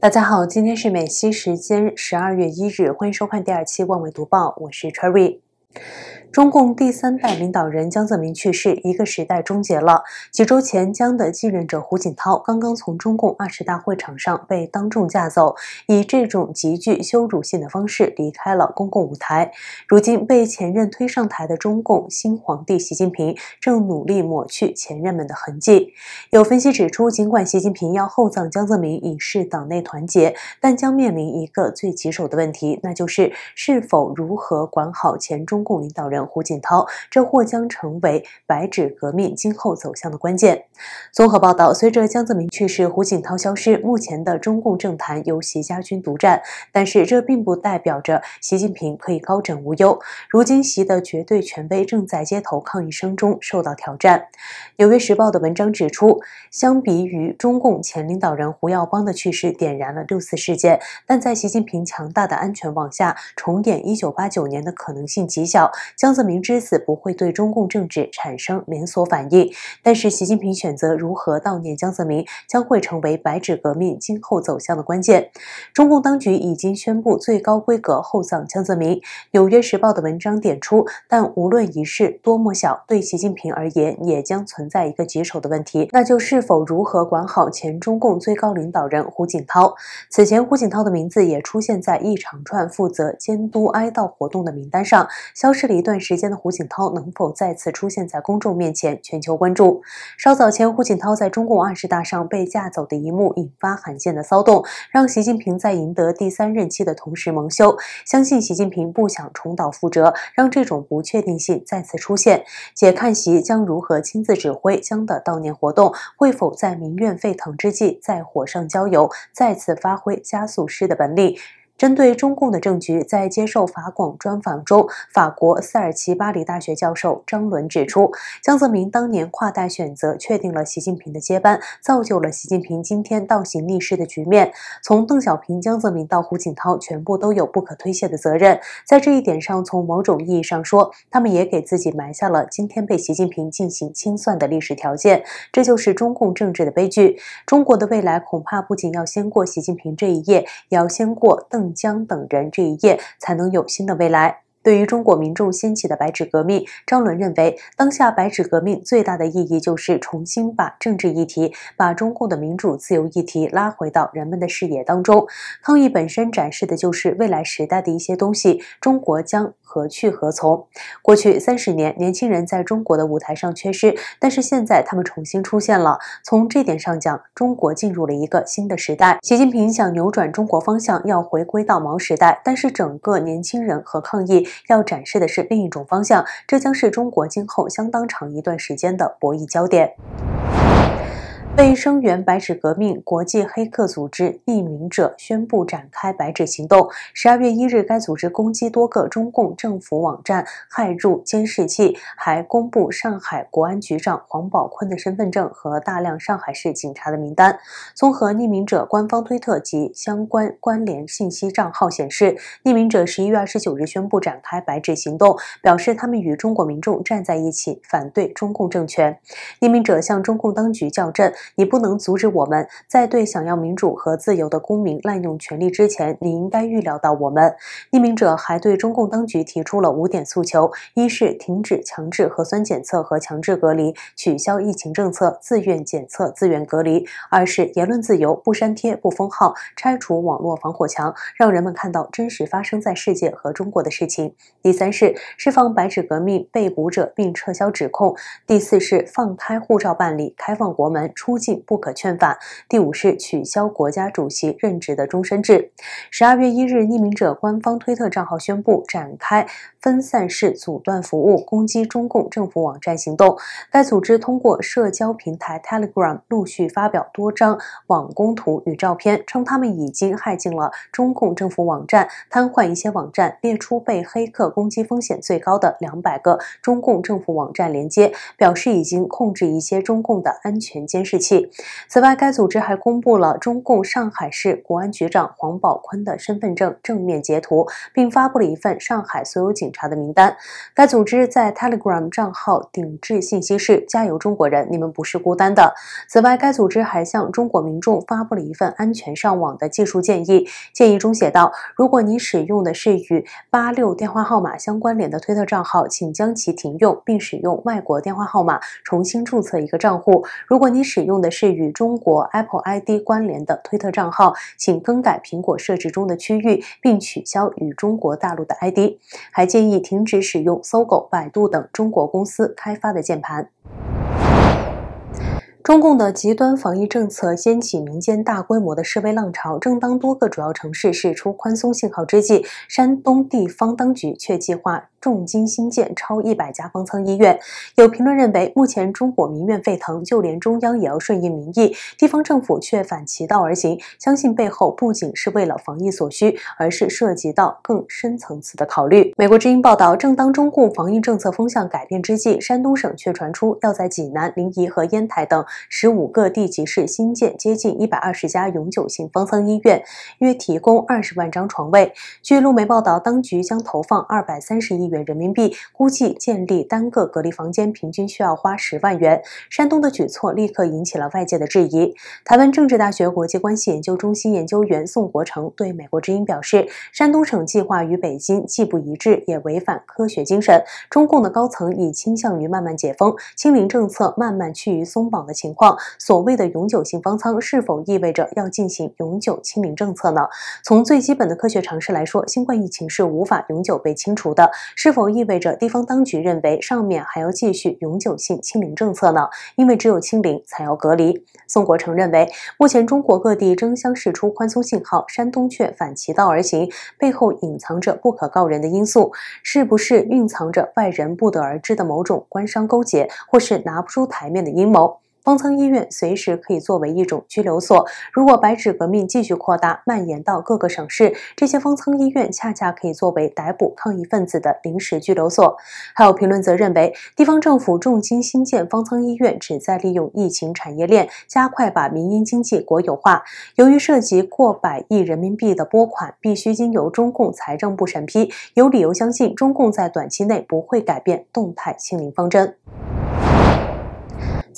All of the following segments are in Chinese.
大家好，今天是美西时间十二月一日，欢迎收看第二期《万维读报》，我是 Cherry。中共第三代领导人江泽民去世，一个时代终结了。几周前，江的继任者胡锦涛刚刚从中共二十大会场上被当众架走，以这种极具羞辱性的方式离开了公共舞台。如今被前任推上台的中共新皇帝习近平，正努力抹去前任们的痕迹。有分析指出，尽管习近平要厚葬江泽民以示党内团结，但将面临一个最棘手的问题，那就是是否如何管好前中共领导人。胡锦涛，这或将成为“白纸革命”今后走向的关键。综合报道，随着江泽民去世，胡锦涛消失，目前的中共政坛由习家军独占。但是，这并不代表着习近平可以高枕无忧。如今，习的绝对权威正在街头抗议声中受到挑战。《纽约时报》的文章指出，相比于中共前领导人胡耀邦的去世点燃了六次事件，但在习近平强大的安全网下，重演1989年的可能性极小。将江泽民之死不会对中共政治产生连锁反应，但是习近平选择如何悼念江泽民，将会成为白纸革命今后走向的关键。中共当局已经宣布最高规格厚葬江泽民。纽约时报的文章点出，但无论仪式多么小，对习近平而言，也将存在一个棘手的问题，那就是是否如何管好前中共最高领导人胡锦涛。此前，胡锦涛的名字也出现在一长串负责监督哀悼活动的名单上，消失了一段。时间的胡锦涛能否再次出现在公众面前？全球关注。稍早前，胡锦涛在中共二十大上被架走的一幕引发罕见的骚动，让习近平在赢得第三任期的同时蒙羞。相信习近平不想重蹈覆辙，让这种不确定性再次出现。且看习将如何亲自指挥将的悼念活动，会否在民怨沸腾之际再火上浇油，再次发挥加速师的本领？针对中共的政局，在接受法广专访中，法国塞尔奇巴黎大学教授张伦指出，江泽民当年跨代选择确定了习近平的接班，造就了习近平今天倒行逆施的局面。从邓小平、江泽民到胡锦涛，全部都有不可推卸的责任。在这一点上，从某种意义上说，他们也给自己埋下了今天被习近平进行清算的历史条件。这就是中共政治的悲剧。中国的未来恐怕不仅要先过习近平这一页，要先过邓。江等人，这一夜才能有新的未来。对于中国民众掀起的“白纸革命”，张伦认为，当下“白纸革命”最大的意义就是重新把政治议题、把中共的民主自由议题拉回到人们的视野当中。抗议本身展示的就是未来时代的一些东西，中国将何去何从？过去三十年，年轻人在中国的舞台上缺失，但是现在他们重新出现了。从这点上讲，中国进入了一个新的时代。习近平想扭转中国方向，要回归到毛时代，但是整个年轻人和抗议。要展示的是另一种方向，这将是中国今后相当长一段时间的博弈焦点。为声援“白纸革命”，国际黑客组织“匿名者”宣布展开“白纸行动”。十二月一日，该组织攻击多个中共政府网站，骇入监视器，还公布上海国安局长黄宝坤的身份证和大量上海市警察的名单。综合“匿名者”官方推特及相关关联信息账号显示，“匿名者”十一月二十九日宣布展开“白纸行动”，表示他们与中国民众站在一起，反对中共政权。匿名者向中共当局叫阵。你不能阻止我们在对想要民主和自由的公民滥用权力之前，你应该预料到我们。匿名者还对中共当局提出了五点诉求：一是停止强制核酸检测和强制隔离，取消疫情政策，自愿检测、自愿隔离；二是言论自由，不删帖、不封号，拆除网络防火墙，让人们看到真实发生在世界和中国的事情；第三是释放白纸革命被捕者并撤销指控；第四是放开护照办理，开放国门。出境不可劝返。第五是取消国家主席任职的终身制。十二月一日，匿名者官方推特账号宣布展开分散式阻断服务攻击中共政府网站行动。该组织通过社交平台 Telegram 陆续发表多张网工图与照片，称他们已经害进了中共政府网站瘫痪一些网站，列出被黑客攻击风险最高的两百个中共政府网站连接，表示已经控制一些中共的安全监视。此外，该组织还公布了中共上海市国安局长黄宝坤的身份证正面截图，并发布了一份上海所有警察的名单。该组织在 Telegram 账号顶置信息是“加油中国人，你们不是孤单的”。此外，该组织还向中国民众发布了一份安全上网的技术建议，建议中写道：“如果你使用的是与八六电话号码相关联的推特账号，请将其停用，并使用外国电话号码重新注册一个账户。如果你使”用的是与中国 Apple ID 关联的推特账号，请更改苹果设置中的区域，并取消与中国大陆的 ID，还建议停止使用搜狗、百度等中国公司开发的键盘。中共的极端防疫政策掀起民间大规模的示威浪潮。正当多个主要城市释出宽松信号之际，山东地方当局却计划重金兴建超一百家方舱医院。有评论认为，目前中国民怨沸腾，就连中央也要顺应民意，地方政府却反其道而行。相信背后不仅是为了防疫所需，而是涉及到更深层次的考虑。美国之音报道，正当中共防疫政策风向改变之际，山东省却传出要在济南、临沂和烟台等。十五个地级市新建接近一百二十家永久性方舱医院，约提供二十万张床位。据路媒报道，当局将投放二百三十亿元人民币，估计建立单个隔离房间平均需要花十万元。山东的举措立刻引起了外界的质疑。台湾政治大学国际关系研究中心研究员宋国成对《美国之音》表示：“山东省计划与北京既不一致，也违反科学精神。中共的高层已倾向于慢慢解封，清零政策慢慢趋于松绑的。”情况，所谓的永久性方舱是否意味着要进行永久清零政策呢？从最基本的科学常识来说，新冠疫情是无法永久被清除的。是否意味着地方当局认为上面还要继续永久性清零政策呢？因为只有清零才要隔离。宋国成认为，目前中国各地争相释出宽松信号，山东却反其道而行，背后隐藏着不可告人的因素，是不是蕴藏着外人不得而知的某种官商勾结，或是拿不出台面的阴谋？方舱医院随时可以作为一种拘留所。如果白纸革命继续扩大、蔓延到各个省市，这些方舱医院恰恰可以作为逮捕抗议分子的临时拘留所。还有评论则认为，地方政府重金新建方舱医院，旨在利用疫情产业链，加快把民营经济国有化。由于涉及过百亿人民币的拨款，必须经由中共财政部审批，有理由相信中共在短期内不会改变动态清零方针。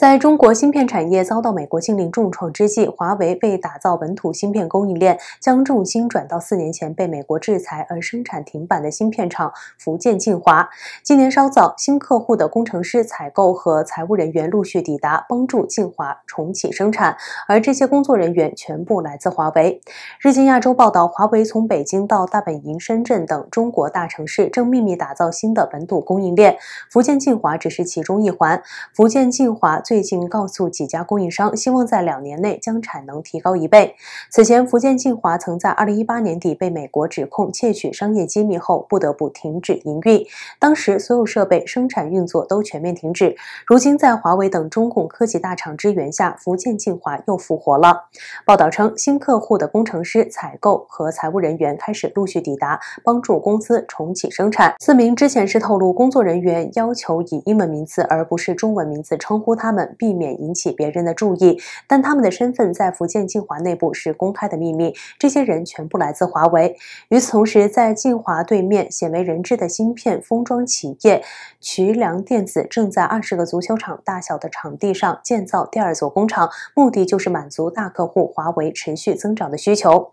在中国芯片产业遭到美国禁令重创之际，华为为打造本土芯片供应链，将重心转到四年前被美国制裁而生产停板的芯片厂福建晋华。今年稍早，新客户的工程师、采购和财务人员陆续抵达，帮助晋华重启生产，而这些工作人员全部来自华为。日经亚洲报道，华为从北京到大本营深圳等中国大城市，正秘密打造新的本土供应链，福建晋华只是其中一环。福建晋华。最近告诉几家供应商，希望在两年内将产能提高一倍。此前，福建晋华曾在2018年底被美国指控窃取商业机密后，不得不停止营运。当时，所有设备生产运作都全面停止。如今，在华为等中共科技大厂支援下，福建晋华又复活了。报道称，新客户的工程师、采购和财务人员开始陆续抵达，帮助公司重启生产。四名之前是透露，工作人员要求以英文名字而不是中文名字称呼他。他们避免引起别人的注意，但他们的身份在福建晋华内部是公开的秘密。这些人全部来自华为。与此同时，在晋华对面，鲜为人知的芯片封装企业渠梁电子正在二十个足球场大小的场地上建造第二座工厂，目的就是满足大客户华为持续增长的需求。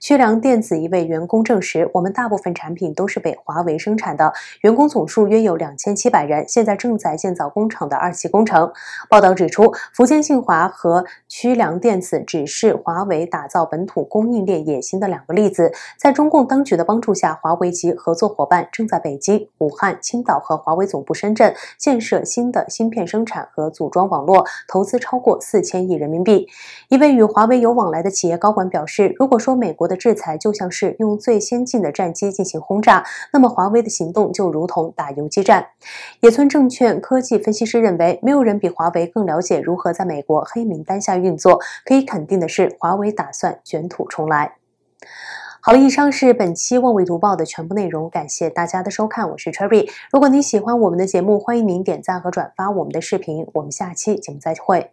渠梁电子一位员工证实，我们大部分产品都是被华为生产的。员工总数约有两千七百人，现在正在建造工厂的二期工程。报道指出，福建信华和曲梁电子只是华为打造本土供应链野心的两个例子。在中共当局的帮助下，华为及合作伙伴正在北京、武汉、青岛和华为总部深圳建设新的芯片生产和组装网络，投资超过四千亿人民币。一位与华为有往来的企业高管表示：“如果说美国的制裁就像是用最先进的战机进行轰炸，那么华为的行动就如同打游击战。”野村证券科技分析师认为，没有人比华。华为更了解如何在美国黑名单下运作。可以肯定的是，华为打算卷土重来。好，了，以上是本期《万维读报》的全部内容。感谢大家的收看，我是 Cherry。如果您喜欢我们的节目，欢迎您点赞和转发我们的视频。我们下期节目再会。